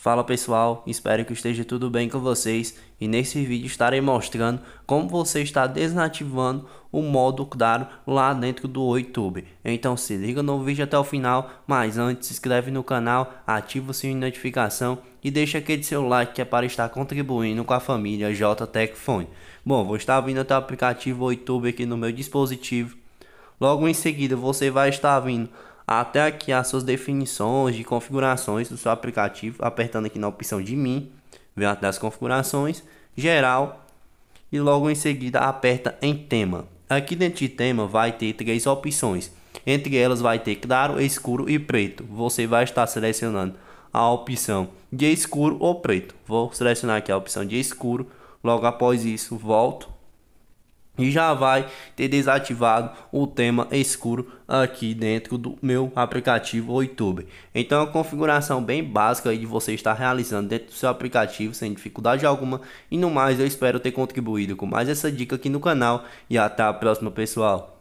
Fala pessoal, espero que esteja tudo bem com vocês e nesse vídeo estarei mostrando como você está desativando o modo claro lá dentro do YouTube. Então se liga no vídeo até o final, mas antes se inscreve no canal, ativa o sininho de notificação e deixa aquele seu like que é para estar contribuindo com a família JTech Fone. Bom, vou estar vindo até o aplicativo YouTube aqui no meu dispositivo. Logo em seguida você vai estar vindo até aqui as suas definições de configurações do seu aplicativo, apertando aqui na opção de mim, vem até as configurações, geral e logo em seguida aperta em tema. Aqui dentro de tema vai ter três opções. Entre elas vai ter claro, escuro e preto. Você vai estar selecionando a opção de escuro ou preto. Vou selecionar aqui a opção de escuro. Logo após isso, volto e já vai ter desativado o tema escuro aqui dentro do meu aplicativo YouTube. Então é uma configuração bem básica de você estar realizando dentro do seu aplicativo sem dificuldade alguma. E no mais, eu espero ter contribuído com mais essa dica aqui no canal e até a próxima, pessoal.